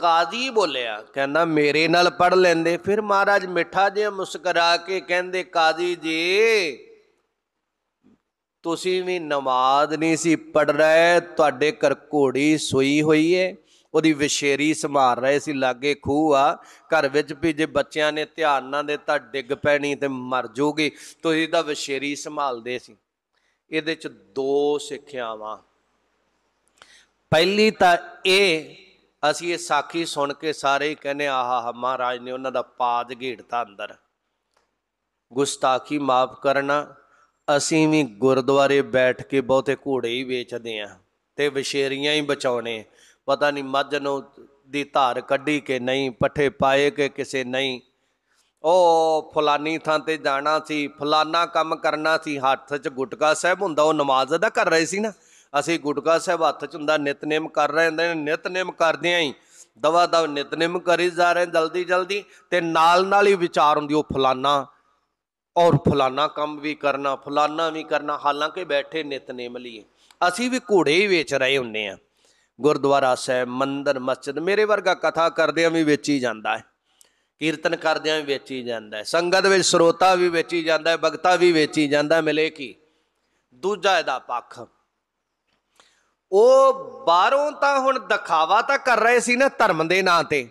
ਕਾਜ਼ੀ ਬੋਲਿਆ ਕਹਿੰਦਾ ਮੇਰੇ ਨਾਲ ਪੜ ਲੈਂਦੇ ਫਿਰ ਮਹਾਰਾਜ ਮਿੱਠਾ ਜਿਹਾ ਮੁਸਕਰਾ ਕੇ ਕਹਿੰਦੇ ਕਾਜ਼ੀ ਜੀ ਤੁਸੀਂ ਵੀ ਨਮਾਜ਼ ਨਹੀਂ ਸੀ ਪੜ ਰਹੇ ਤੁਹਾਡੇ ਘਰ ਘੋੜੀ ਸੋਈ ਹੋਈ ਏ ਉਹਦੀ ਵਿਸ਼ੇਰੀ ਸੰਭਾਲ ਰਹੇ ਸੀ ਲਾਗੇ ਖੂਹ ਆ ਘਰ ਵਿੱਚ ਵੀ ਜੇ ਬੱਚਿਆਂ ਨੇ ਧਿਆਨ ਨਾ ਦਿੱਤਾ ਡਿੱਗ ਪੈਣੀ ਤੇ ਮਰ ਜੂਗੇ ਤੁਸੀਂ ਤਾਂ ਵਿਸ਼ੇਰੀ ਸੰਭਾਲਦੇ ਸੀ ਇਹਦੇ ਚ ਦੋ ਸਿੱਖਿਆਵਾਂ ਪਹਿਲੀ ਤਾਂ ਇਹ ਅਸੀਂ ਇਹ ਸਾਖੀ ਸੁਣ ਕੇ ਸਾਰੇ ਹੀ ਕਹਿੰਦੇ ਆਹਾ ਮਹਾਰਾਜ ਨੇ ਉਹਨਾਂ ਦਾ ਪਾਦ ਘੇੜਤਾ ਅੰਦਰ ਗੁਸਤਾਖੀ ਮਾਫ ਕਰਨਾ ਅਸੀਂ ਵੀ ਗੁਰਦੁਆਰੇ ਬੈਠ ਕੇ ਬਹੁਤੇ ਘੋੜੇ ਹੀ ਵੇਚਦੇ ਆ ਤੇ ਵਿਸ਼ੇਰੀਆਂ ਹੀ ਬਚਾਉਣੇ ਪਤਾ ਨਹੀਂ ਮੱਝ ਨੂੰ ਦੀ ਧਾਰ ਕੱਢੀ ਕਿ ਨਹੀਂ ਪੱਠੇ ਪਾਏ ਕਿ ਕਿਸੇ ਨਹੀਂ ਉਹ ਫਲਾਨੀ ਥਾਂ ਤੇ ਜਾਣਾ ਸੀ ਫਲਾਨਾ ਕੰਮ ਕਰਨਾ ਸੀ ਹੱਥ 'ਚ ਗੁਟਕਾ ਸਾਹਿਬ ਹੁੰਦਾ ਉਹ ਨਮਾਜ਼ ਅਦਾ ਕਰ ਰਹੇ ਸੀ ਨਾ ਅਸੀਂ ਗੁਟਕਾ ਸਾਹਿਬ ਹੱਥ 'ਚ ਹੁੰਦਾ ਨਿਤਨੇਮ ਕਰ ਰਹੇ ਹੁੰਦੇ ਨੇ ਨਿਤਨੇਮ ਕਰਦਿਆਂ ਹੀ ਦਵਾ ਦਵ ਨਿਤਨੇਮ ਕਰੀ ਜਾ ਰਹੇ ਜਲਦੀ ਜਲਦੀ ਤੇ ਨਾਲ ਨਾਲ ਹੀ ਵਿਚਾਰ ਹੁੰਦੀ ਉਹ ਫਲਾਨਾ ਔਰ ਫਲਾਨਾ ਕੰਮ ਵੀ ਕਰਨਾ ਫਲਾਨਾ ਵੀ ਕਰਨਾ ਹਾਲਾਂਕਿ ਬੈਠੇ ਨਿਤਨੇਮ ਲਈ ਅਸੀਂ ਵੀ ਘੋੜੇ ਹੀ ਵੇਚ ਰਹੇ ਹੁੰਨੇ ਆ ਗੁਰਦੁਆਰਾ ਸਾਹਿਬ ਮੰਦਰ ਮਸਜਿਦ ਮੇਰੇ ਵਰਗਾ ਕਥਾ ਕਰਦੇ ਆ ਵੀ ਵੇਚੀ ਜਾਂਦਾ ਹੈ ਕੀਰਤਨ ਕਰਦੇ ਆ ਵੀ ਵੇਚੀ ਜਾਂਦਾ ਹੈ ਸੰਗਤ ਵਿੱਚ ਸਰੋਤਾ ਵੀ ਵੇਚੀ ਜਾਂਦਾ ਹੈ ਭਗਤਾ ਵੀ ਵੇਚੀ ਜਾਂਦਾ ਮਿਲੇ ਕੀ ਦੂਜਾ ਇਹਦਾ ਪੱਖ ਉਹ ਬਾਹਰੋਂ ਤਾਂ ਹੁਣ ਦਿਖਾਵਾ ਤਾਂ ਕਰ ਰਹੇ ਸੀ ਨਾ ਧਰਮ ਦੇ ਨਾਂ ਤੇ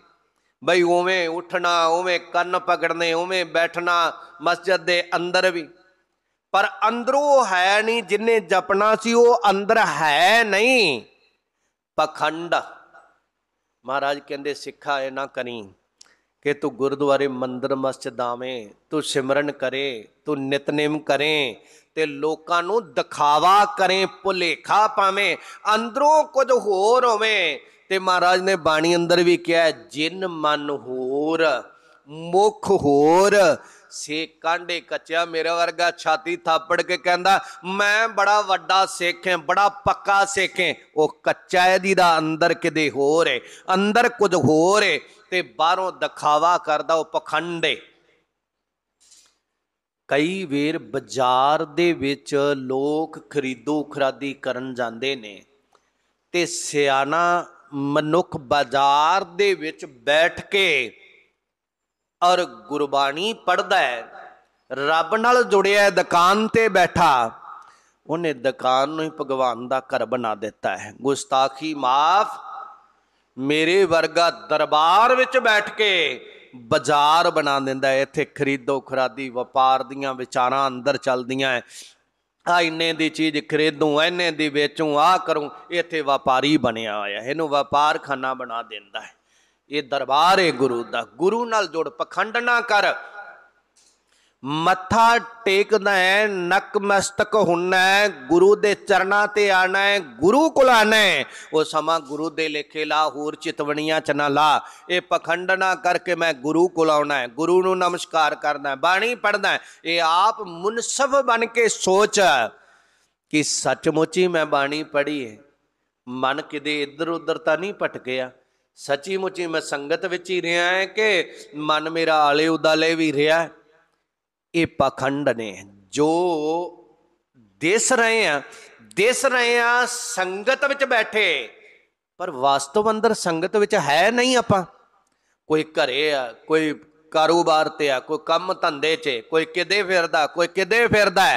ਬਈ ਉਵੇਂ ਉੱਠਣਾ ਉਵੇਂ ਕੰਨ ਪਕੜਨੇ ਉਵੇਂ ਬੈਠਣਾ ਮਸਜਿਦ ਦੇ ਅੰਦਰ ਵੀ ਪਰ ਅੰਦਰੋਂ ਹੈ ਨਹੀਂ ਜਿੰਨੇ ਜਪਣਾ ਸੀ ਉਹ ਅੰਦਰ ਹੈ ਨਹੀਂ ਪਖੰਡ ਮਹਾਰਾਜ ਕਹਿੰਦੇ ਸਿੱਖਾ ਇਹ ਨਾ ਕਰੀ ਕਿ ਤੂੰ ਗੁਰਦੁਆਰੇ ਮੰਦਰ ਮਸਜਿਦ ਆਵੇਂ ਤੂੰ ਸਿਮਰਨ ਕਰੇ ਤੂੰ ਨਿਤਨੇਮ ਕਰੇ ਤੇ ਲੋਕਾਂ ਨੂੰ ਦਿਖਾਵਾ ਕਰੇ ਭੁਲੇਖਾ ਪਾਵੇਂ ਅੰਦਰੋਂ ਕੁਝ ਹੋਰ ਹੋਵੇ ਤੇ ਮਹਾਰਾਜ ਨੇ ਬਾਣੀ ਅੰਦਰ ਵੀ ਕਿਹਾ ਜਿਨ ਮਨ ਹੋਰ ਮੁਖ ਹੋਰ ਸੇ ਕਾਂਡੇ ਕੱਚਾ ਮੇਰੇ ਵਰਗਾ ਛਾਤੀ ਥਾਪੜ ਕੇ ਕਹਿੰਦਾ ਮੈਂ ਬੜਾ ਵੱਡਾ ਸਿੱਖ ਹਾਂ ਬੜਾ ਪੱਕਾ ਸਿੱਖ ਹਾਂ ਉਹ ਕੱਚਾ ਇਹਦੀ ਦਾ ਅੰਦਰ ਕਿਦੇ ਹੋਰ ਹੈ ਅੰਦਰ ਕੁਝ ਹੋਰ ਹੈ ਤੇ ਬਾਹਰੋਂ ਦਿਖਾਵਾ ਕਰਦਾ ਉਹ ਪਖੰਡੇ ਕਈ ਵੇਰ ਬਾਜ਼ਾਰ ਦੇ ਵਿੱਚ ਲੋਕ ਖਰੀਦੋ ਖਰਾਦੀ ਕਰਨ ਜਾਂਦੇ ਨੇ ਤੇ ਸਿਆਣਾ ਮਨੁੱਖ ਬਾਜ਼ਾਰ ਦੇ ਵਿੱਚ ਬੈਠ ਕੇ ਔਰ ਗੁਰਬਾਣੀ ਪੜਦਾ ਹੈ ਰੱਬ ਨਾਲ ਜੁੜਿਆ ਹੈ ਦੁਕਾਨ ਤੇ ਬੈਠਾ ਉਹਨੇ ਦੁਕਾਨ ਨੂੰ ਹੀ ਭਗਵਾਨ ਦਾ ਘਰ ਬਣਾ ਦਿੱਤਾ ਹੈ ਗੁਸਤਾਖੀ ਮਾਫ ਮੇਰੇ ਵਰਗਾ ਦਰਬਾਰ ਵਿੱਚ ਬੈਠ ਕੇ ਬਾਜ਼ਾਰ ਬਣਾ ਦਿੰਦਾ ਹੈ ਇੱਥੇ ਖਰੀਦੋ ਖਰਾਦੀ ਵਪਾਰ ਦੀਆਂ ਵਿਚਾਰਾਂ ਅੰਦਰ ਚੱਲਦੀਆਂ ਹੈ ਆ ਇੰਨੇ ਦੀ ਚੀਜ਼ ਖਰੀਦੂ ਐਨੇ ਦੀ ਵੇਚੂੰ ਆ ਕਰੂ ਇੱਥੇ ਵਪਾਰੀ ਬਣਿਆ ਆਇਆ ਇਹਨੂੰ ਵਪਾਰ ਖਾਨਾ ਬਣਾ ਦਿੰਦਾ ਹੈ ਇਹ ਦਰਬਾਰ ਹੈ ਗੁਰੂ ਦਾ ਗੁਰੂ ਨਾਲ ਜੁੜ ਪਖੰਡ ਨਾ ਕਰ ਮੱਥਾ ਟੇਕਣਾ ਹੈ ਨਕਮਸਤਕ ਹੁੰਨਾ ਹੈ ਗੁਰੂ ਦੇ ਚਰਨਾਂ ਤੇ ਆਣਾ ਹੈ ਗੁਰੂ ਕੋਲ ਆਣਾ ਹੈ ਉਹ ਸਮਾਂ ਗੁਰੂ ਦੇ ਲੇਖੇ ਲਾ ਹੋਰ ਚਿਤਵਣੀਆਂ ਚ ਨਾ ਲਾ ਇਹ ਪਖੰਡ ਨਾ ਕਰਕੇ ਮੈਂ ਗੁਰੂ ਕੋਲ ਆਉਣਾ ਹੈ ਗੁਰੂ ਨੂੰ ਨਮਸਕਾਰ ਕਰਨਾ ਹੈ ਬਾਣੀ ਪੜਨਾ ਹੈ ਇਹ ਆਪ ਮੁਨਸਫ ਬਣ ਕੇ ਸੋਚ ਕਿ ਸੱਚਮੁੱਚ ਹੀ ਮੈਂ ਬਾਣੀ ਪੜੀ ਹੈ ਮਨ ਕਿਤੇ ਇੱਧਰ ਉੱਧਰ ਤਾਂ ਨਹੀਂ ਗਿਆ ਸੱਚੀ ਮੁੱਚੀ ਮੈਂ ਸੰਗਤ ਵਿੱਚ ਹੀ ਰਿਹਾ ਹੈ ਕਿ ਮਨ ਮੇਰਾ ਆਲੇ ਉਦਾਲੇ ਵੀ ਰਿਹਾ ਹੈ ਇਹ ਪਖੰਡ ਨੇ ਜੋ ਦਿਸ ਰਹੇ ਆ ਦਿਸ ਰਹੇ ਆ ਸੰਗਤ ਵਿੱਚ ਬੈਠੇ ਪਰ ਵਾਸਤਵ ਅੰਦਰ ਸੰਗਤ ਵਿੱਚ ਹੈ ਨਹੀਂ ਆਪਾਂ ਕੋਈ ਘਰੇ ਆ ਕੋਈ ਕਾਰੋਬਾਰ ਤੇ ਆ ਕੋਈ ਕੰਮ ਧੰਦੇ 'ਚ ਕੋਈ ਕਿਦੇ ਫਿਰਦਾ ਕੋਈ ਕਿਦੇ ਫਿਰਦਾ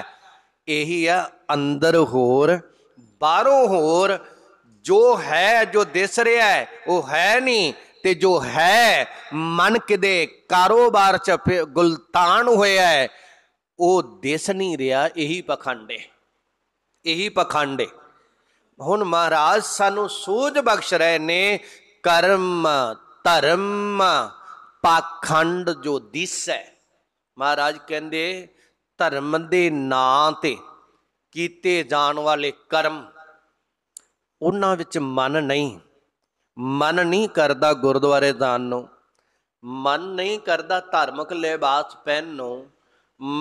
ਇਹੀ ਆ ਅੰਦਰ ਹੋਰ ਬਾਹਰੋਂ ਹੋਰ ਜੋ ਹੈ ਜੋ ਦਿਸ ਰਿਹਾ ਹੈ ਉਹ ਹੈ ਨਹੀਂ ਤੇ ਜੋ ਹੈ ਮਨ ਕਿਦੇ ਕਾਰੋਬਾਰ ਚ ਗੁਲਤਾਨ ਹੋਇਆ ਹੈ ਉਹ ਦਿਸ ਨਹੀਂ ਰਿਹਾ ਇਹੀ ਪਖੰਡੇ ਇਹੀ ਪਖੰਡੇ ਹੁਣ ਮਹਾਰਾਜ ਸਾਨੂੰ ਸੋਝ ਬਖਸ਼ ਰਹੇ ਨੇ ਕਰਮ ਧਰਮ ਪਖੰਡ ਜੋ ਦਿਸੈ ਮਹਾਰਾਜ ਕਹਿੰਦੇ ਧਰਮ ਦੇ ਨਾਂ ਤੇ ਕੀਤੇ ਜਾਣ ਵਾਲੇ ਕਰਮ ਉਹਨਾਂ ਵਿੱਚ ਮਨ ਨਹੀਂ ਮਨ ਨਹੀਂ ਕਰਦਾ ਗੁਰਦੁਆਰੇ ਜਾਣ ਨੂੰ ਮਨ ਨਹੀਂ ਕਰਦਾ ਧਾਰਮਿਕ ਲਿਬਾਸ ਪਹਿਨ ਨੂੰ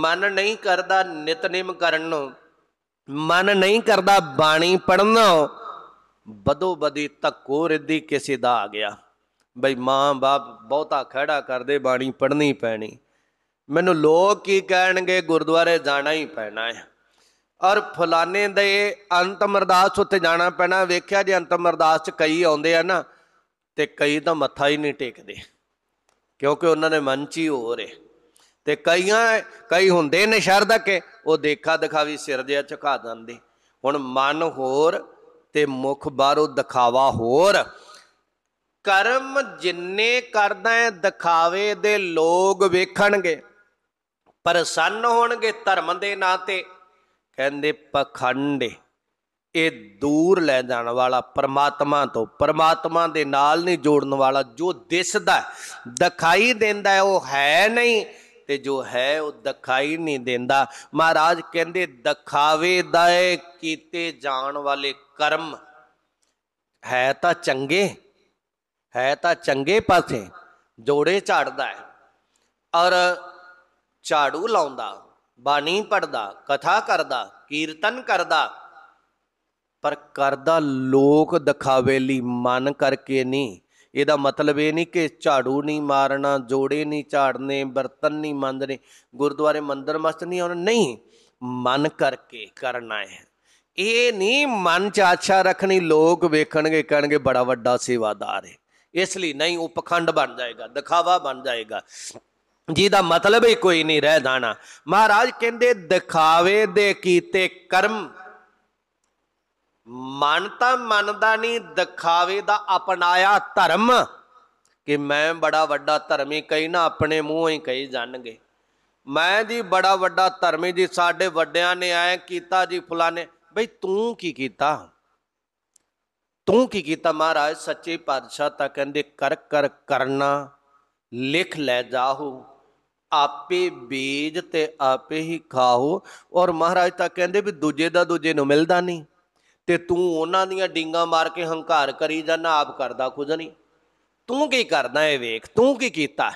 ਮਨ ਨਹੀਂ ਕਰਦਾ ਨਿਤਨੇਮ ਕਰਨ ਨੂੰ ਮਨ ਨਹੀਂ ਕਰਦਾ ਬਾਣੀ ਪੜਨ ਨੂੰ ਬਦੋ ਬਦੀ ਤੱਕੋ ਰਿੱਧੀ ਕਿਸੇ ਦਾ ਆ ਗਿਆ ਬਈ ਮਾਂ ਬਾਪ ਬਹੁਤਾ ਖੜਾ ਕਰਦੇ ਬਾਣੀ ਪੜਨੀ ਪੈਣੀ ਮੈਨੂੰ ਲੋਕ ਕੀ ਕਹਿਣਗੇ ਗੁਰਦੁਆਰੇ ਜਾਣਾ ਹੀ ਪੈਣਾ ਹੈ ਔਰ ਫਲਾਣੇ ਦੇ ਅੰਤਮ ਅਰਦਾਸ ਉੱਤੇ ਜਾਣਾ ਪੈਣਾ ਵੇਖਿਆ ਜੇ ਅੰਤਮ ਅਰਦਾਸ 'ਚ ਕਈ ਆਉਂਦੇ ਆ ਨਾ ਤੇ ਕਈ ਤਾਂ ਮੱਥਾ ਹੀ ਨਹੀਂ ਟੇਕਦੇ ਕਿਉਂਕਿ ਉਹਨਾਂ ਨੇ ਮਨ 'ਚ ਹੀ ਹੋਰ ਹੈ ਤੇ ਕਈਆਂ ਕਈ ਹੁੰਦੇ ਨੇ ਸ਼ਰਧਕ ਉਹ ਦੇਖਾ ਦਿਖਾਵੀ ਸਿਰ ਜਿਆ ਝੁਕਾ ਦਿੰਦੇ ਹੁਣ ਮਨ ਹੋਰ ਤੇ ਮੁਖ ਬਾਹਰੋਂ ਦਿਖਾਵਾ ਹੋਰ ਕਰਮ ਜਿੰਨੇ ਕਰਦਾ ਹੈ ਦਿਖਾਵੇ ਦੇ ਲੋਕ ਵੇਖਣਗੇ ਪ੍ਰਸੰਨ ਹੋਣਗੇ ਧਰਮ ਦੇ ਨਾਂ ਤੇ ਕਹਿੰਦੇ ਪਖੰਡੇ ਇਹ ਦੂਰ ਲੈ ਜਾਣ ਵਾਲਾ ਪਰਮਾਤਮਾ ਤੋਂ ਪਰਮਾਤਮਾ ਦੇ ਨਾਲ ਨਹੀਂ ਜੋੜਨ ਵਾਲਾ ਜੋ ਦਿਸਦਾ ਦਿਖਾਈ ਦਿੰਦਾ ਉਹ ਹੈ ਨਹੀਂ ਤੇ ਜੋ ਹੈ ਉਹ ਦਿਖਾਈ ਨਹੀਂ ਦਿੰਦਾ ਮਹਾਰਾਜ ਕਹਿੰਦੇ ਦਿਖਾਵੇ ਦਾ ਕੀਤੇ ਜਾਣ ਵਾਲੇ ਕਰਮ ਹੈ ਤਾਂ ਚੰਗੇ ਹੈ ਤਾਂ ਚੰਗੇ ਪਾਸੇ ਜੋੜੇ ਝਾੜਦਾ ਹੈ ਔਰ ਝਾੜੂ ਲਾਉਂਦਾ ਬਾਣੀ ਪੜਦਾ ਕਥਾ ਕਰਦਾ ਕੀਰਤਨ ਕਰਦਾ ਪਰ ਕਰਦਾ ਲੋਕ ਦਿਖਾਵੇ ਲਈ ਮਨ ਕਰਕੇ ਨਹੀਂ ਇਹਦਾ ਮਤਲਬ ਇਹ ਨਹੀਂ ਕਿ ਝਾੜੂ ਨਹੀਂ ਮਾਰਨਾ ਜੋੜੇ ਨਹੀਂ ਝਾੜਨੇ ਬਰਤਨ ਨਹੀਂ ਮੰਦਨੇ ਗੁਰਦੁਆਰੇ ਮੰਦਰ ਮਸਤ ਨਹੀਂ ਆਉਣਾ ਨਹੀਂ ਮਨ ਕਰਕੇ ਕਰਨਾ ਹੈ ਇਹ ਨਹੀਂ ਮਨ ਚ ਆਛਾ ਰੱਖਣੀ ਲੋਕ ਵੇਖਣਗੇ ਕਹਿਣਗੇ ਬੜਾ ਵੱਡਾ ਸੇਵਾਦਾਰ ਹੈ ਇਸ ਲਈ ਨਹੀਂ ਉਹ ਪਖੰਡ ਬਣ ਜਾਏਗਾ ਦਿਖਾਵਾ ਬਣ ਜਾਏਗਾ ਜਿਹਦਾ ਮਤਲਬ ਹੀ ਕੋਈ ਨਹੀਂ ਰਹਿ ਜਾਣਾ ਮਹਾਰਾਜ ਕਹਿੰਦੇ ਦਿਖਾਵੇ ਦੇ ਕੀਤੇ ਕਰਮ ਮਨ ਤਾਂ ਮੰਨਦਾ ਨਹੀਂ ਦਿਖਾਵੇ ਦਾ ਅਪਣਾਇਆ ਧਰਮ ਕਿ ਮੈਂ ਬੜਾ ਵੱਡਾ ਧਰਮੀ ਕਈ ਨਾ ਆਪਣੇ ਮੂੰਹੋਂ ਹੀ ਕਹੀ ਜਾਣਗੇ ਮੈਂ ਜੀ ਬੜਾ ਵੱਡਾ ਧਰਮੀ ਜੀ ਸਾਡੇ ਵੱਡਿਆਂ ਨੇ ਐ ਕੀਤਾ ਜੀ ਫੁਲਾਣੇ ਬਈ ਤੂੰ ਕੀ ਕੀਤਾ ਤੂੰ ਕੀ ਕੀਤਾ ਮਹਾਰਾਜ ਸੱਚੇ ਪਾਤਸ਼ਾਹ ਤਾਂ ਕਹਿੰਦੇ ਕਰ ਕਰ ਕਰਨਾ ਲਿਖ ਲੈ ਜਾਹੂ ਆਪੇ ਬੀਜ ਤੇ ਆਪੇ ਹੀ ਖਾਓ ਔਰ ਮਹਾਰਾਜ ਤਾਂ ਕਹਿੰਦੇ ਵੀ ਦੂਜੇ ਦਾ ਦੂਜੇ ਨੂੰ ਮਿਲਦਾ ਨਹੀਂ ਤੇ ਤੂੰ ਉਹਨਾਂ ਦੀਆਂ ਡਿੰਗਾ ਮਾਰ ਕੇ ਹੰਕਾਰ ਕਰੀ ਜਾਂਦਾ ਆਪ ਕਰਦਾ ਕੁਝ ਨਹੀਂ ਤੂੰ ਕੀ ਕਰਦਾ ਇਹ ਵੇਖ ਤੂੰ ਕੀ ਕੀਤਾ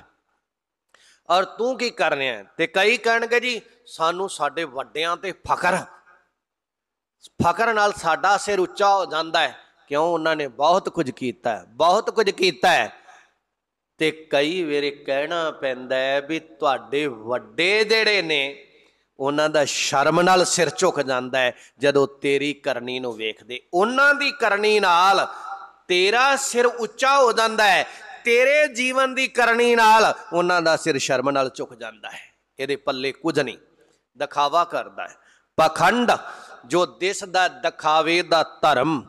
ਔਰ ਤੂੰ ਕੀ ਕਰ ਰਿਹਾ ਤੇ ਕਈ ਕਹਿਣਗੇ ਜੀ ਸਾਨੂੰ ਸਾਡੇ ਵੱਡਿਆਂ ਤੇ ਫਖਰ ਫਖਰ ਨਾਲ ਸਾਡਾ ਸਿਰ ਉੱਚਾ ਹੋ ਜਾਂਦਾ ਹੈ ਕਿਉਂ ਉਹਨਾਂ ਨੇ ਬਹੁਤ ਕੁਝ ਕੀਤਾ ਬਹੁਤ ਕੁਝ ਕੀਤਾ ਹੈ ਤੇ ਕਈ ਵੇਰੇ ਕਹਿਣਾ ਪੈਂਦਾ ਹੈ ਵੀ ਤੁਹਾਡੇ ਵੱਡੇ ਜਿਹੜੇ ਨੇ ਉਹਨਾਂ ਦਾ ਸ਼ਰਮ ਨਾਲ ਸਿਰ ਝੁਕ ਜਾਂਦਾ ਹੈ ਜਦੋਂ ਤੇਰੀ ਕਰਨੀ ਨੂੰ ਵੇਖਦੇ ਉਹਨਾਂ ਦੀ ਕਰਨੀ ਨਾਲ ਤੇਰਾ ਸਿਰ ਉੱਚਾ ਹੋ ਜਾਂਦਾ ਹੈ ਤੇਰੇ ਜੀਵਨ ਦੀ ਕਰਨੀ ਨਾਲ ਉਹਨਾਂ ਦਾ ਸਿਰ ਸ਼ਰਮ ਨਾਲ ਝੁਕ ਜਾਂਦਾ ਹੈ ਇਹਦੇ ਪੱਲੇ ਕੁਝ ਨਹੀਂ ਦਿਖਾਵਾ ਕਰਦਾ ਹੈ ਪਖੰਡ ਜੋ ਦਿਸ ਦਾ ਦਿਖਾਵੇ ਦਾ ਧਰਮ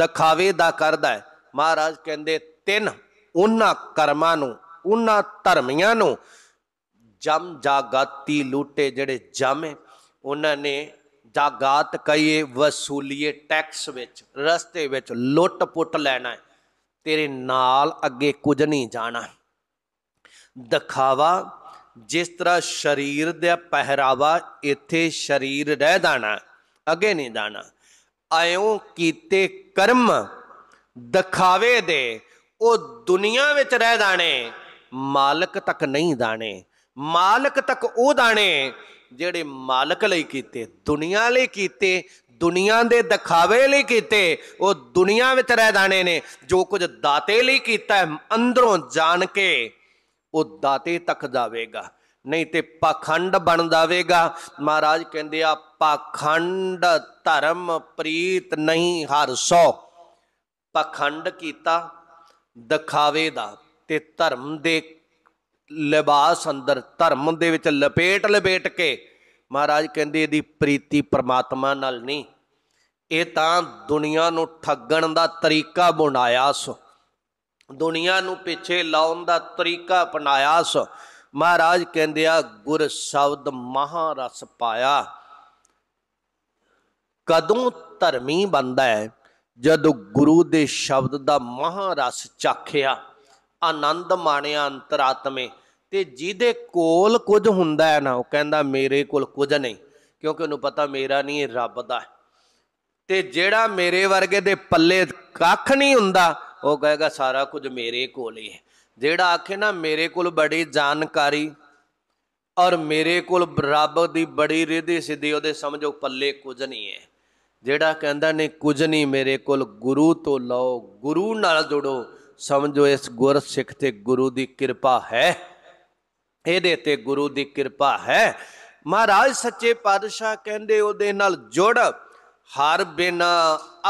ਦਿਖਾਵੇ ਦਾ ਕਰਦਾ ਹੈ ਮਹਾਰਾਜ ਕਹਿੰਦੇ ਤਿੰਨ ਉਹਨਾਂ ਕਰਮਾਂ ਨੂੰ ਉਹਨਾਂ ਧਰਮੀਆਂ ਨੂੰ ਜਮ ਜਾਗਾਤੀ ਲੂਟੇ ਜਿਹੜੇ ਜਾਮੇ ਉਹਨਾਂ ਨੇ ਜਾਗਾਤ ਕਈਏ ਵਸੂਲੀਏ ਟੈਕਸ ਵਿੱਚ ਰਸਤੇ ਵਿੱਚ ਲੁੱਟ ਪੁੱਟ ਲੈਣਾ ਤੇਰੇ ਨਾਲ ਅੱਗੇ ਕੁਝ ਨਹੀਂ ਜਾਣਾ ਦਿਖਾਵਾ ਜਿਸ ਤਰ੍ਹਾਂ ਸਰੀਰ ਦਾ ਪਹਿਰਾਵਾ ਇੱਥੇ ਸਰੀਰ ਰਹਿ ਦਾਣਾ ਅੱਗੇ ਨਹੀਂ ਜਾਣਾ ਐਉਂ ਕੀਤੇ ਕਰਮ ਦਿਖਾਵੇ ਦੇ ਉਹ ਦੁਨੀਆ ਵਿੱਚ ਰਹਿ ਦਾਣੇ ਮਾਲਕ ਤੱਕ ਨਹੀਂ ਦਾਣੇ ਮਾਲਕ ਤੱਕ ਉਹ ਦਾਣੇ ਜਿਹੜੇ ਮਾਲਕ ਲਈ ਕੀਤੇ ਦੁਨੀਆ ਲਈ ਕੀਤੇ ਦੁਨੀਆ ਦੇ ਦਿਖਾਵੇ ਲਈ ਕੀਤੇ ਉਹ ਦੁਨੀਆ ਵਿੱਚ ਰਹਿ ਦਾਣੇ ਨੇ ਜੋ ਕੁਝ ਦਾਤੇ ਲਈ ਕੀਤਾ ਹੈ ਅੰਦਰੋਂ ਜਾਣ ਕੇ ਉਹ ਦਾਤੇ ਤੱਕ ਜਾਵੇਗਾ ਨਹੀਂ ਤੇ ਪਖੰਡ ਬਣ ਜਾਵੇਗਾ ਮਹਾਰਾਜ ਕਹਿੰਦੇ ਆ ਪਖੰਡ ਧਰਮ ਪ੍ਰੀਤ ਨਹੀਂ ਹਰ ਸੋ ਪਖੰਡ ਕੀਤਾ ਦਿਖਾਵੇ ਦਾ ਤੇ ਧਰਮ ਦੇ ਲਿਬਾਸ ਅੰਦਰ ਧਰਮ ਦੇ ਵਿੱਚ ਲਪੇਟ ਲਪੇਟ ਕੇ ਮਹਾਰਾਜ ਕਹਿੰਦੇ ਇਹਦੀ ਪ੍ਰੀਤੀ ਪਰਮਾਤਮਾ ਨਾਲ ਨਹੀਂ ਇਹ ਤਾਂ ਦੁਨੀਆ ਨੂੰ ਠੱਗਣ ਦਾ ਤਰੀਕਾ ਬਣਾਇਆ ਸੋ ਦੁਨੀਆ ਨੂੰ ਪਿੱਛੇ ਲਾਉਣ ਦਾ ਤਰੀਕਾ ਅਪਣਾਇਆ ਸੋ ਮਹਾਰਾਜ ਕਹਿੰਦੇ ਆ ਗੁਰ ਸ਼ਬਦ ਮਹਾ ਰਸ ਪਾਇਆ ਕਦੋਂ ਧਰਮੀ ਬੰਦਾ ਹੈ ਜਦੋਂ ਗੁਰੂ ਦੇ ਸ਼ਬਦ ਦਾ ਮਹਾਰਸ ਚਾਖਿਆ ਆਨੰਦ ਮਾਣਿਆ ਅੰਤਰਾਤਮੇ ਤੇ ਜਿਹਦੇ ਕੋਲ ਕੁਝ ਹੁੰਦਾ ਹੈ ਨਾ ਉਹ ਕਹਿੰਦਾ ਮੇਰੇ ਕੋਲ ਕੁਝ ਨਹੀਂ ਕਿਉਂਕਿ ਉਹਨੂੰ ਪਤਾ ਮੇਰਾ ਨਹੀਂ ਰੱਬ ਦਾ ਤੇ ਜਿਹੜਾ ਮੇਰੇ ਵਰਗੇ ਦੇ ਪੱਲੇ ਕੱਖ ਨਹੀਂ ਹੁੰਦਾ ਉਹ ਕਹੇਗਾ ਸਾਰਾ ਕੁਝ ਮੇਰੇ ਕੋਲ ਹੀ ਹੈ ਜਿਹੜਾ ਆਖੇ ਨਾ ਮੇਰੇ ਕੋਲ ਬੜੀ ਜਾਣਕਾਰੀ ਔਰ ਮੇਰੇ ਕੋਲ ਰੱਬ ਦੀ ਬੜੀ ਰਿਧੀ ਸਿੱਧੀ ਉਹਦੇ ਸਮਝੋ ਪੱਲੇ ਕੁਝ ਨਹੀਂ ਹੈ ਜਿਹੜਾ ਕਹਿੰਦਾ ਨੇ ਕੁਝ ਨਹੀਂ ਮੇਰੇ ਕੋਲ ਗੁਰੂ ਤੋਂ ਲਓ ਗੁਰੂ ਨਾਲ ਜੁੜੋ ਸਮਝੋ ਇਸ ਗੁਰ ਸਿੱਖ ਤੇ ਗੁਰੂ ਦੀ ਕਿਰਪਾ ਹੈ ਇਹਦੇ ਤੇ ਗੁਰੂ ਦੀ ਕਿਰਪਾ ਹੈ ਮਹਾਰਾਜ ਸੱਚੇ ਪਾਤਸ਼ਾਹ ਕਹਿੰਦੇ ਉਹਦੇ ਨਾਲ ਜੁੜ ਹਰ ਬਿਨਾ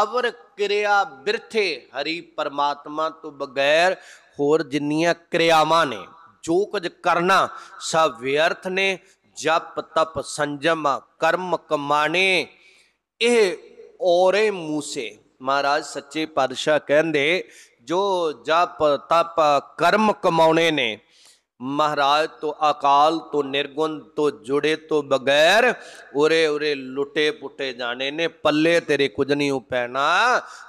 ਅਵਰ ਕਿਰਿਆ ਬਿਰਥੇ ਹਰੀ ਪਰਮਾਤਮਾ ਤੋਂ ਬਗੈਰ ਹੋਰ ਜਿੰਨੀਆਂ ਕਿਰਿਆਵਾਂ ਨੇ ਜੋ ਕੁਝ ਕਰਨਾ ਸਭ ਵਿਅਰਥ ਨੇ ਜਪ ਤਪ ਸੰਜਮ ਕਰਮ ਕਮਾਣੇ ਇਹ ਔਰੇ ਮੂਸੇ ਮਹਾਰਾਜ ਸੱਚੇ ਪਾਤਸ਼ਾਹ ਕਹਿੰਦੇ ਜੋ ਜਪ ਤਪ ਕਰਮ ਕਮਾਉਣੇ ਨੇ ਮਹਾਰਾਜ ਤੋਂ ਅਕਾਲ ਤੋਂ ਨਿਰਗੁਣ ਤੋਂ ਜੁੜੇ ਤੋਂ ਬਗੈਰ ਉਰੇ ਉਰੇ ਲੁੱਟੇ ਪੁੱਟੇ ਜਾਣੇ ਨੇ ਪੱਲੇ ਤੇਰੇ ਕੁਝ ਨਹੀਂ ਉਪੈਣਾ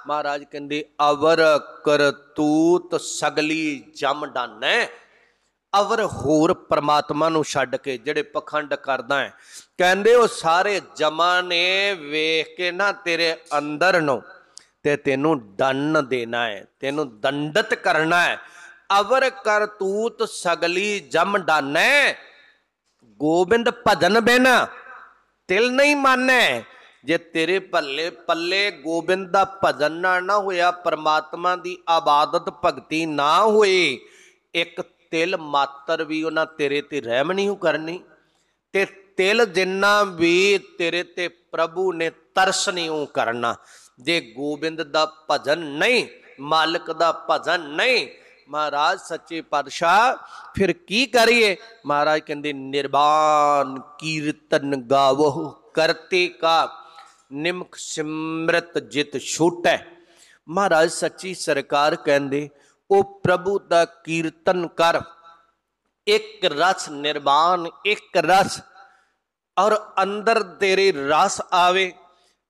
ਮਹਾਰਾਜ ਕਹਿੰਦੇ ਅਵਰ ਕਰਤੂਤ ਸਗਲੀ ਜਮ ਡਾਨੈ ਅਵਰ ਹੋਰ ਪਰਮਾਤਮਾ ਨੂੰ ਛੱਡ ਕੇ ਜਿਹੜੇ ਪਖੰਡ ਕਰਦਾ ਹੈ ਕਹਿੰਦੇ ਉਹ ਸਾਰੇ ਜਮਾ ਨੇ ਵੇਖ ਕੇ ਨਾ ਤੇਰੇ ਅੰਦਰ ਨੂੰ ਤੇ ਤੈਨੂੰ ਦੰਨ ਦੇਣਾ ਹੈ ਤੈਨੂੰ ਦੰਡਤ ਕਰਨਾ ਹੈ ਅਵਰ ਕਰਤੂਤ ਸਗਲੀ ਜਮ ਡਾਨੈ ਗੋਬਿੰਦ ਭਜਨ ਬਿਨ ਤਿਲ ਨਹੀਂ ਮੰਨੈ ਜੇ ਤੇਰੇ ਪੱਲੇ ਪੱਲੇ ਗੋਬਿੰਦ ਦਾ ਭਜਨ ਨਾ ਹੋਇਆ ਪਰਮਾਤਮਾ ਦੀ ਆਬਾਦਤ ਭਗਤੀ ਨਾ ਹੋਈ ਇੱਕ ਤਿਲ ਮਾਤਰ ਵੀ ਉਹਨਾਂ ਤੇਰੇ ਤੇ ਰਹਿਮ ਨਹੀਂ ਹੋ ਕਰਨੀ ਤੇ ਤਿਲ ਜਿੰਨਾ ਵੀ ਤੇਰੇ ਤੇ ਪ੍ਰਭੂ ਨੇ ਤਰਸ ਨਹੀਂ ਉਹ ਕਰਨਾ ਜੇ ਗੋਬਿੰਦ ਦਾ ਭਜਨ ਨਹੀਂ ਮਾਲਕ ਦਾ ਭਜਨ ਨਹੀਂ ਮਹਾਰਾਜ ਸੱਚੇ ਪਾਤਸ਼ਾਹ ਫਿਰ ਕੀ ਕਰੀਏ ਮਹਾਰਾਜ ਕਹਿੰਦੇ ਨਿਰਵਾਨ ਕੀਰਤਨ ਗਾਵੋ ਕਰਤੇ ਕਾ ਨਿਮਖ ਸਿਮਰਤ ਜਿਤ ਛੋਟੈ ਮਹਾਰਾਜ ਸੱਚੀ ਸਰਕਾਰ ਕਹਿੰਦੇ ਉਹ ਪ੍ਰਭੂ ਦਾ ਕੀਰਤਨ ਕਰ ਇੱਕ ਰਸ ਨਿਰਵਾਣ ਇੱਕ ਰਸ ਔਰ ਅੰਦਰ ਤੇਰੇ ਰਸ ਆਵੇ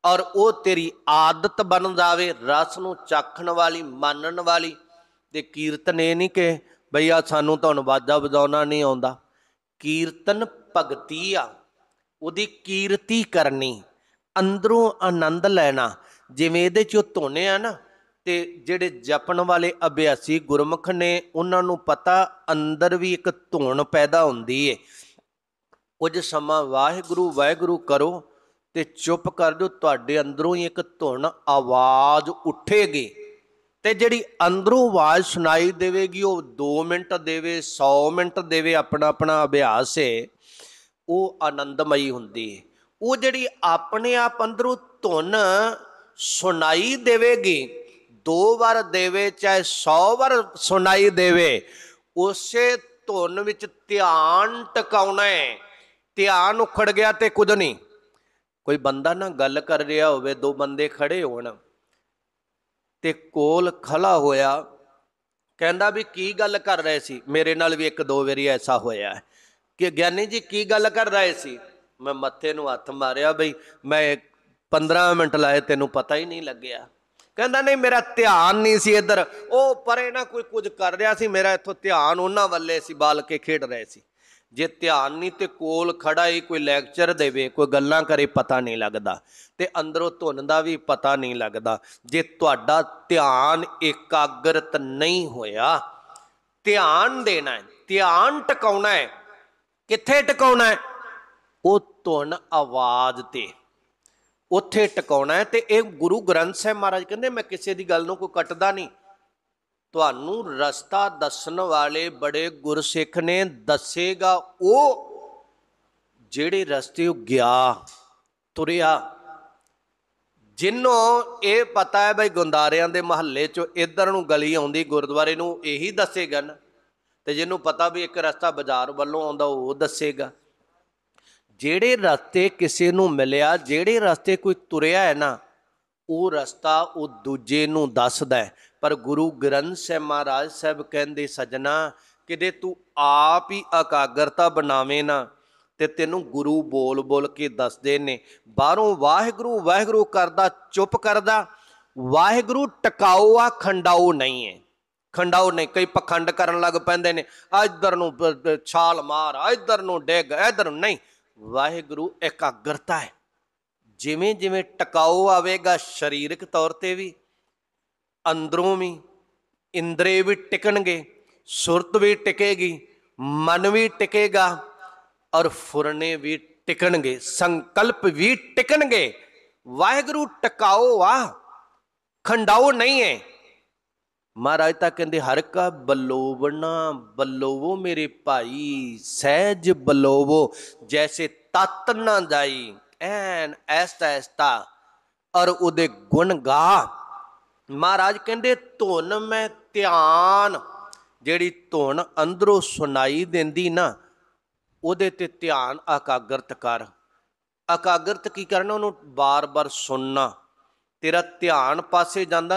ਔਰ ਉਹ ਤੇਰੀ ਆਦਤ ਬਣ ਜਾਵੇ ਰਸ ਨੂੰ ਚਾਖਣ ਵਾਲੀ ਮੰਨਣ ਵਾਲੀ ਤੇ ਕੀਰਤਨ ਇਹ ਨਹੀਂ ਕਿ ਬਈ ਆ ਸਾਨੂੰ ਤੁਹਾਨੂੰ ਵਾਜਾ ਵਜਾਉਣਾ ਨਹੀਂ ਆਉਂਦਾ ਕੀਰਤਨ ਭਗਤੀ ਆ ਉਹਦੀ ਕੀਰਤੀ ਕਰਨੀ ਅੰਦਰੋਂ ਆਨੰਦ ਲੈਣਾ ਜਿਵੇਂ ਇਹਦੇ ਚੋਂ ਧੋਨੇ ਆ ਨਾ ਤੇ ਜਿਹੜੇ ਜਪਣ ਵਾਲੇ ਅਭਿਆਸੀ ਗੁਰਮੁਖ ਨੇ ਉਹਨਾਂ ਨੂੰ ਪਤਾ ਅੰਦਰ ਵੀ ਇੱਕ ਧੁਨ ਪੈਦਾ ਹੁੰਦੀ ਏ ਕੁਝ ਸਮਾਂ ਵਾਹਿਗੁਰੂ ਵਾਹਿਗੁਰੂ ਕਰੋ ਤੇ ਚੁੱਪ ਕਰ ਜੋ ਤੁਹਾਡੇ ਅੰਦਰੋਂ ਹੀ ਇੱਕ ਧੁਨ ਆਵਾਜ਼ ਉੱਠੇਗੀ ਤੇ ਜਿਹੜੀ ਅੰਦਰੋਂ ਆਵਾਜ਼ ਸੁਣਾਈ ਦੇਵੇਗੀ ਉਹ 2 ਮਿੰਟ ਦੇਵੇ 100 ਮਿੰਟ ਦੇਵੇ ਆਪਣਾ ਆਪਣਾ ਅਭਿਆਸ ਹੈ ਉਹ ਆਨੰਦਮਈ ਹੁੰਦੀ ਹੈ ਉਹ ਜਿਹੜੀ ਆਪਣੇ ਆਪ ਅੰਦਰੋਂ ਧੁਨ ਸੁਣਾਈ ਦੇਵੇਗੀ ਦੋ ਵਾਰ ਦੇਵੇ ਚਾਹੇ 100 ਵਾਰ ਸੁਣਾਈ ਦੇਵੇ ਉਸੇ ਧੁਨ ਵਿੱਚ ਧਿਆਨ ਟਿਕਾਉਣਾ ਹੈ ਧਿਆਨ ਉਖੜ ਗਿਆ ਤੇ ਕੁਝ ਨਹੀਂ ਕੋਈ ਬੰਦਾ ਨਾ ਗੱਲ ਕਰ ਰਿਹਾ ਹੋਵੇ ਦੋ ਬੰਦੇ ਖੜੇ ਹੋਣ ਤੇ ਕੋਲ ਖਲਾ ਹੋਇਆ ਕਹਿੰਦਾ ਵੀ ਕੀ ਗੱਲ ਕਰ ਰਹੇ ਸੀ ਮੇਰੇ ਨਾਲ ਵੀ ਇੱਕ ਦੋ ਵਾਰੀ ਐਸਾ ਹੋਇਆ ਕਿ ਗਿਆਨੀ ਜੀ ਕੀ ਗੱਲ ਕਰ ਰਹੇ ਸੀ ਮੈਂ ਮੱਥੇ ਨੂੰ ਹੱਥ ਮਾਰਿਆ ਬਈ ਮੈਂ 15 ਮਿੰਟ ਲਾਏ ਤੈਨੂੰ ਪਤਾ ਹੀ ਨਹੀਂ ਲੱਗਿਆ ਕਹਿੰਦਾ ਨਹੀਂ ਮੇਰਾ ਧਿਆਨ ਨਹੀਂ ਸੀ ਇੱਧਰ ਉਹ ਪਰੇ ਨਾ ਕੋਈ ਕੁਝ ਕਰ ਰਿਹਾ ਸੀ ਮੇਰਾ ਇੱਥੋਂ ਧਿਆਨ ਉਹਨਾਂ ਵੱਲੇ ਸੀ ਬਾਲ ਕੇ ਖੇਡ ਰਹੇ ਸੀ ਜੇ ਧਿਆਨ ਨਹੀਂ ਤੇ ਕੋਲ ਖੜਾ ਹੀ ਕੋਈ ਲੈਕਚਰ ਦੇਵੇ ਕੋਈ ਗੱਲਾਂ ਕਰੇ ਪਤਾ ਨਹੀਂ ਲੱਗਦਾ ਤੇ ਅੰਦਰੋਂ ਧੁਨ ਦਾ ਵੀ ਪਤਾ ਨਹੀਂ ਲੱਗਦਾ ਜੇ ਤੁਹਾਡਾ ਧਿਆਨ ਇਕਾਗਰਤ ਨਹੀਂ ਹੋਇਆ ਧਿਆਨ ਦੇਣਾ ਹੈ ਧਿਆਨ ਟਿਕਾਉਣਾ ਹੈ ਕਿੱਥੇ ਟਿਕਾਉਣਾ ਹੈ ਉਹ ਧੁਨ ਆਵਾਜ਼ ਤੇ ਉੱਥੇ ਟਿਕਾਉਣਾ ਹੈ ਤੇ ਇਹ ਗੁਰੂ ਗ੍ਰੰਥ ਸਾਹਿਬ ਮਹਾਰਾਜ ਕਹਿੰਦੇ ਮੈਂ ਕਿਸੇ ਦੀ ਗੱਲ ਨੂੰ ਕੋਈ ਕੱਟਦਾ ਨਹੀਂ ਤੁਹਾਨੂੰ ਰਸਤਾ ਦੱਸਣ ਵਾਲੇ ਬੜੇ ਗੁਰਸਿੱਖ ਨੇ ਦੱਸੇਗਾ ਉਹ ਜਿਹੜੇ ਰਸਤੇ ਉਹ ਗਿਆ ਤੁਰਿਆ ਜਿੰਨੋਂ ਇਹ ਪਤਾ ਹੈ ਬਈ ਗੁੰਦਾਰਿਆਂ ਦੇ ਮਹੱਲੇ ਚੋਂ ਇਧਰ ਨੂੰ ਗਲੀ ਆਉਂਦੀ ਗੁਰਦੁਆਰੇ ਨੂੰ ਇਹੀ ਦੱਸੇਗਾ ਨਾ ਤੇ ਜਿਹਨੂੰ ਪਤਾ ਵੀ ਇੱਕ ਰਸਤਾ ਬਾਜ਼ਾਰ ਵੱਲੋਂ ਆਉਂਦਾ ਉਹ ਦੱਸੇਗਾ ਜਿਹੜੇ ਰਸਤੇ ਕਿਸੇ ਨੂੰ ਮਿਲਿਆ ਜਿਹੜੇ ਰਸਤੇ ਕੋਈ ਤੁਰਿਆ ਹੈ ਨਾ ਉਹ ਰਸਤਾ ਉਹ ਦੂਜੇ ਨੂੰ ਦੱਸਦਾ ਹੈ ਪਰ ਗੁਰੂ ਗ੍ਰੰਥ ਸਾਹਿਬ ਮਹਾਰਾਜ ਸਾਹਿਬ ਕਹਿੰਦੇ ਸਜਣਾ ਕਿਦੇ ਤੂੰ ਆਪ ਹੀ ਇਕਾਗਰਤਾ ਬਣਾਵੇਂ ਨਾ ਤੇ ਤੈਨੂੰ ਗੁਰੂ ਬੋਲ ਬੋਲ ਕੇ ਦੱਸਦੇ ਨੇ ਬਾਹਰੋਂ ਵਾਹਿਗੁਰੂ ਵਾਹਿਗੁਰੂ ਕਰਦਾ ਚੁੱਪ ਕਰਦਾ ਵਾਹਿਗੁਰੂ ਟਕਾਉ ਆ ਖੰਡਾਉ ਨਹੀਂ ਹੈ ਖੰਡਾਉ ਨਹੀਂ ਕਈ ਪਖੰਡ ਕਰਨ ਲੱਗ ਪੈਂਦੇ ਨੇ ਇਧਰ ਨੂੰ ਛਾਲ ਮਾਰ ਇਧਰ ਨੂੰ ਡੇਗ ਇਧਰ ਨਹੀਂ ਵਾਹਿਗੁਰੂ ਇਕਾਗਰਤਾ ਹੈ ਜਿਵੇਂ ਜਿਵੇਂ ਟਿਕਾਉ ਆਵੇਗਾ ਸਰੀਰਕ ਤੌਰ ਤੇ ਵੀ ਅੰਦਰੋਂ ਵੀ ਇੰਦਰੇ ਵੀ ਟਿਕਣਗੇ ਸੁਰਤ ਵੀ ਟਿਕੇਗੀ ਮਨ ਵੀ ਟਿਕੇਗਾ ਔਰ ਫੁਰਨੇ ਵੀ ਟਿਕਣਗੇ ਸੰਕਲਪ ਵੀ ਟਿਕਣਗੇ ਵਾਹਿਗੁਰੂ ਟਿਕਾਓ ਆ ਖੰਡਾਓ ਨਹੀਂ ਹੈ ਮਹਾਰਾਜ ਤਾਂ ਕਹਿੰਦੇ ਹਰ ਕਾ ਬਲੋਵਣਾ ਬਲੋਵੋ ਮੇਰੇ ਭਾਈ ਸਹਿਜ ਬਲੋਵੋ ਜੈਸੇ ਤਤ ਨਾ ਜਾਈ ਐਨ ਐਸਤਾ ਐਸਤਾ ਔਰ ਉਹਦੇ ਗੁਣ ਗਾ ਮਹਾਰਾਜ ਕਹਿੰਦੇ ਧੁਨ ਮੈਂ ਧਿਆਨ ਜਿਹੜੀ ਧੁਨ ਅੰਦਰੋਂ ਸੁਣਾਈ ਦਿੰਦੀ ਨਾ ਉਹਦੇ ਤੇ ਧਿਆਨ ਆਕਾਗਰਤ ਕਰ ਆਕਾਗਰਤ ਕੀ ਕਰਨਾ ਉਹਨੂੰ ਬਾਰ-ਬਾਰ ਸੁਣਨਾ ਤੇਰਾ ਧਿਆਨ ਪਾਸੇ ਜਾਂਦਾ